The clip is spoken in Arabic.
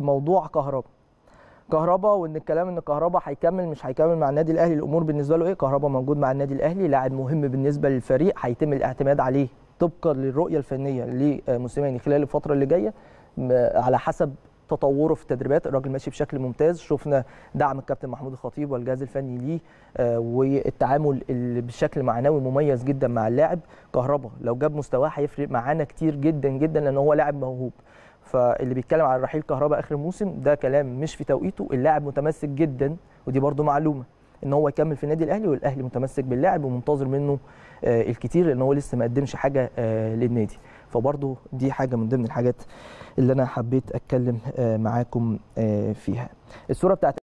موضوع كهرباء كهرباء وان الكلام ان كهرباء هيكمل مش هيكمل مع النادي الاهلي الامور بالنسبه له ايه كهرباء موجود مع النادي الاهلي لاعب مهم بالنسبه للفريق هيتم الاعتماد عليه طبقا للرؤيه الفنيه لموسيماني خلال الفتره اللي جايه على حسب تطوره في التدريبات الراجل ماشي بشكل ممتاز شفنا دعم الكابتن محمود الخطيب والجهاز الفني ليه آه، والتعامل اللي بشكل معنوي مميز جدا مع اللاعب كهرباء لو جاب مستواه هيفرق معانا كتير جدا جدا لان هو لاعب موهوب فاللي بيتكلم على رحيل كهربا اخر الموسم ده كلام مش في توقيته اللاعب متمسك جدا ودي برضو معلومه ان هو يكمل في النادي الاهلي والاهلي متمسك باللاعب ومنتظر منه آه الكتير لان هو لسه ما قدمش حاجه آه للنادي فبرضو دي حاجه من ضمن الحاجات اللي انا حبيت اتكلم آه معاكم آه، فيها الصوره بتاعت